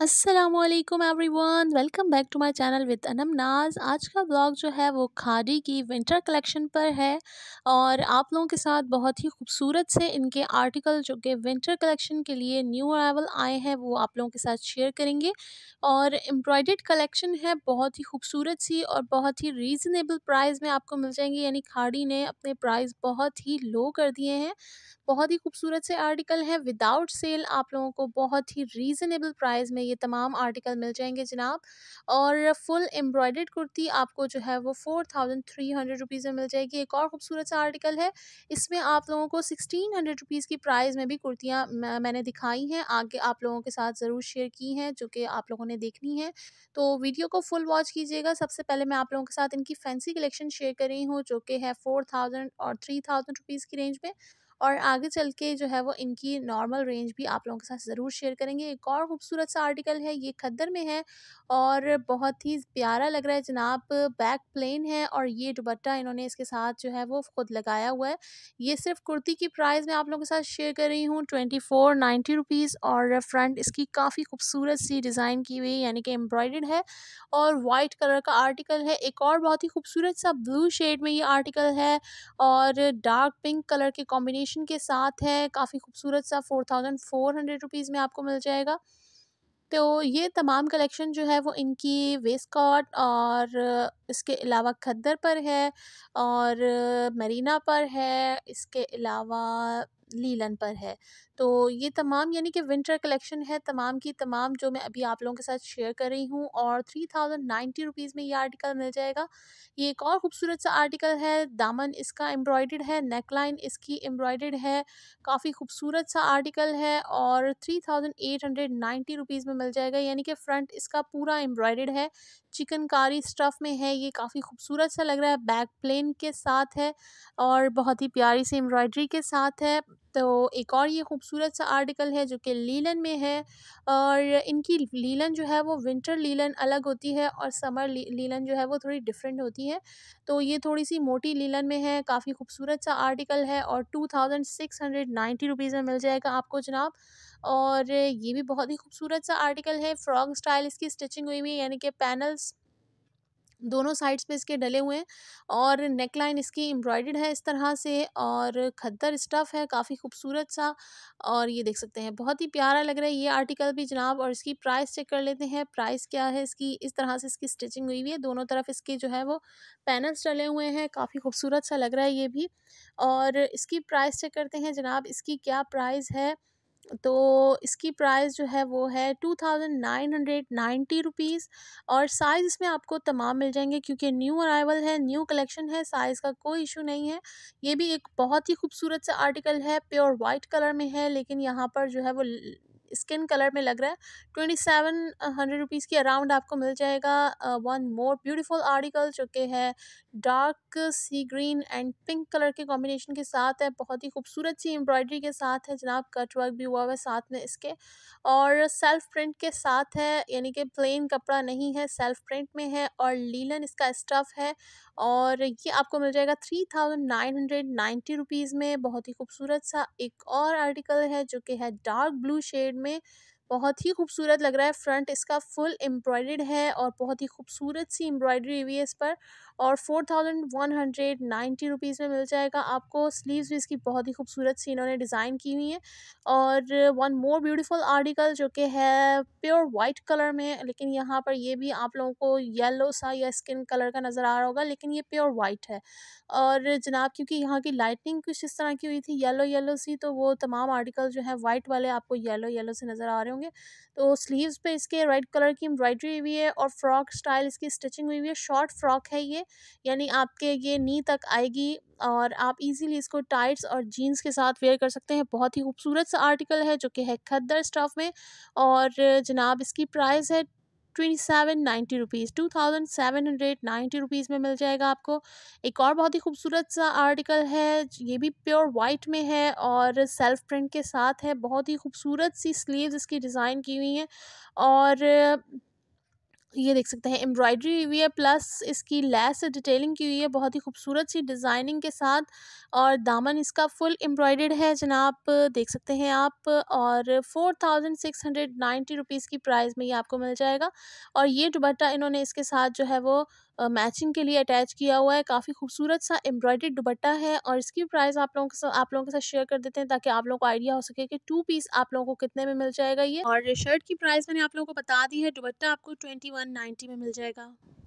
Aslam every one welcome back to my channel with Anam Naaz आज का blog जो है वो खादी की विंटर कलेक्शन पर है और आप लोगों के साथ बहुत ही खूबसूरत से इनके आर्टिकल जो कि विंटर कलेक्शन के लिए न्यू अरावल आए हैं वो आप लोगों के साथ शेयर करेंगे और एम्ब्रॉयड कलेक्शन है बहुत ही खूबसूरत सी और बहुत ही रीज़नेबल प्राइस में आपको मिल जाएंगी यानी खाड़ी ने अपने प्राइस बहुत ही लो कर दिए हैं बहुत ही खूबसूरत से आर्टिकल है विदाउट सेल आप लोगों को बहुत ही रीज़नेबल प्राइस में ये तमाम आर्टिकल मिल जाएंगे जनाब और फुल एम्ब्रॉयड कुर्ती आपको जो है वो four thousand three hundred rupees में मिल जाएगी एक और खूबसूरत सा आर्टिकल है इसमें आप लोगों को सिक्सटीन हंड्रेड रुपीज़ की प्राइस में भी कुर्तियाँ मैंने दिखाई हैं आगे आप लोगों के साथ ज़रूर शेयर की हैं जो कि आप लोगों ने देखनी है तो वीडियो को फुल वॉच कीजिएगा सबसे पहले मैं आप लोगों के साथ इनकी फैंसी कलेक्शन शेयर कर रही हूँ जो कि है फोर थाउजेंड और थ्री थाउजेंड रुपीज़ की रेंज में और आगे चल के जो है वो इनकी नॉर्मल रेंज भी आप लोगों के साथ ज़रूर शेयर करेंगे एक और खूबसूरत सा आर्टिकल है ये खद्दर में है और बहुत ही प्यारा लग रहा है जनाब बैक प्लेन है और ये दुबट्टा इन्होंने इसके साथ जो है वो खुद लगाया हुआ है ये सिर्फ कुर्ती की प्राइस मैं आप लोगों के साथ शेयर कर रही हूँ ट्वेंटी फोर नाइन्टी रुपीज़ और फ्रंट इसकी काफ़ी खूबसूरत सी डिज़ाइन की हुई यानी कि एम्ब्रॉयड है और वाइट कलर का आर्टिकल है एक और बहुत ही खूबसूरत सा ब्लू शेड में ये आर्टिकल है और डार्क पिंक कलर के कॉम्बिनेशन वेरिएशन के साथ है काफ़ी खूबसूरत सा four thousand four hundred rupees में आपको मिल जाएगा तो ये तमाम कलेक्शन जो है वो इनकी वेस्कॉट और इसके अलावा खद्दर पर है और मरीना पर है इसके अलावा लीलन पर है तो ये तमाम यानी कि विंटर कलेक्शन है तमाम की तमाम जो मैं अभी आप लोगों के साथ शेयर कर रही हूँ और थ्री थाउजेंड नाइन्टी रुपीज़ में ये आर्टिकल मिल जाएगा ये एक और ख़ूबसूरत सा आर्टिकल है दामन इसका एम्ब्रॉयड है नेकलाइन इसकी एम्ब्रॉयड है काफ़ी खूबसूरत सा आर्टिकल है और three thousand eight hundred ninety rupees में मिल जाएगा यानी कि फ़्रंट इसका पूरा एम्ब्रॉयड है चिकनकारी स्टफ़ में है ये काफ़ी खूबसूरत सा लग रहा है बैक प्लेन के साथ है और बहुत ही प्यारी सी एम्ब्रॉयडरी के साथ है तो एक और ये खूबसूरत सा आर्टिकल है जो कि लीलन में है और इनकी लीलन जो है वो विंटर लीलन अलग होती है और समर लीलन जो है वो थोड़ी डिफरेंट होती है तो ये थोड़ी सी मोटी लीलन में है काफ़ी खूबसूरत सा आर्टिकल है और two thousand six hundred ninety rupees में मिल जाएगा आपको जनाब और ये भी बहुत ही खूबसूरत सा आर्टिकल है फ्रॉक स्टाइल इसकी स्टिचिंग हुई हुई है यानी कि पैनल्स दोनों साइड्स पे इसके डले हुए हैं और नेक लाइन इसकी एम्ब्रॉयड है इस तरह से और खद्दर स्टफ़ है काफ़ी खूबसूरत सा और ये देख सकते हैं बहुत ही प्यारा लग रहा है ये आर्टिकल भी जनाब और इसकी प्राइस चेक कर लेते हैं प्राइस क्या है इसकी इस तरह से इसकी स्टिचिंग हुई हुई है दोनों तरफ इसके जो है वो पैनल्स डले हुए हैं काफ़ी खूबसूरत सा लग रहा है ये भी और इसकी प्राइस चेक करते हैं जनाब इसकी क्या प्राइस है तो इसकी प्राइस जो है वो है two thousand nine hundred ninety rupees और साइज़ इसमें आपको तमाम मिल जाएंगे क्योंकि न्यू अराइवल है न्यू कलेक्शन है साइज़ का कोई इशू नहीं है ये भी एक बहुत ही खूबसूरत सा आर्टिकल है प्योर वाइट कलर में है लेकिन यहाँ पर जो है वो स्किन कलर में लग रहा है ट्वेंटी सेवन हंड्रेड रुपीज़ के अराउंड आपको मिल जाएगा वन मोर ब्यूटीफुल आर्टिकल जो कि है dark sea green and pink colour के कॉम्बिनेशन के साथ है बहुत ही खूबसूरत सी एम्ब्रॉयडरी के साथ है जनाब कट वर्क भी हुआ हुआ है साथ में इसके और सेल्फ प्रिंट के साथ है यानी कि प्लेन कपड़ा नहीं है सेल्फ प्रिंट में है और लीलन इसका स्टफ़ है और ये आपको मिल जाएगा three thousand nine hundred ninety rupees में बहुत ही खूबसूरत सा एक और आर्टिकल है जो कि है डार्क ब्लू शेड में बहुत ही खूबसूरत लग रहा है फ्रंट इसका फुल एम्ब्रॉयड है और बहुत ही खूबसूरत सी एम्ब्रॉयडरी हुई है इस पर और four thousand one hundred ninety rupees में मिल जाएगा आपको स्लीव्स भी इसकी बहुत ही खूबसूरत सी इन्होंने डिज़ाइन की हुई है और वन मोर ब्यूटीफुल आर्टिकल जो कि है प्योर वाइट कलर में लेकिन यहाँ पर ये भी आप लोगों को येलो सा या स्किन कलर का नज़र आ रहा होगा लेकिन ये प्योर वाइट है और जनाब क्योंकि यहाँ की लाइटनिंग कुछ इस तरह की हुई थी येलो येलो सी तो वो तमाम आर्टिकल जो है वाइट वाले आपको येलो येलो से नज़र आ रहे होंगे होंगे तो स्लीव्स पे इसके रेड कलर की एम्ब्रॉयडरी हुई है और फ्रॉक स्टाइल इसकी स्टिचिंग हुई हुई है शॉर्ट फ्रॉक है ये यानी आपके ये नी तक आएगी और आप इजीली इसको टाइट्स और जीन्स के साथ वेयर कर सकते हैं बहुत ही खूबसूरत सा आर्टिकल है जो कि है खद्दर स्टफ़ में और जनाब इसकी प्राइस है twenty seven ninety rupees two thousand seven hundred ninety rupees में मिल जाएगा आपको एक और बहुत ही खूबसूरत सा आर्टिकल है ये भी प्योर वाइट में है और सेल्फ प्रिंट के साथ है बहुत ही खूबसूरत सी स्लीव्स इसकी डिज़ाइन की हुई हैं और ये देख सकते हैं एम्ब्रॉयडरी हुई हुई है प्लस इसकी लेस डिटेलिंग की हुई है बहुत ही खूबसूरत सी डिज़ाइनिंग के साथ और दामन इसका फुल एम्ब्रॉयडर्ड है जनाब देख सकते हैं आप और four thousand six hundred ninety rupees की प्राइस में ये आपको मिल जाएगा और ये दुबट्टा इन्होंने इसके साथ जो है वो मैचिंग के लिए अटैच किया हुआ है काफ़ी खूबसूरत सा एम्ब्रॉयडर्ड दुबट्टा है और इसकी प्राइस आप लोगों के साथ आप लोगों के साथ शेयर कर देते हैं ताकि आप लोगों को आइडिया हो सके कि टू पीस आप लोगों को कितने में मिल जाएगा ये और शर्ट की प्राइस मैंने आप लोगों को बता दी है दुबट्टा आपको ट्वेंटी में मिल जाएगा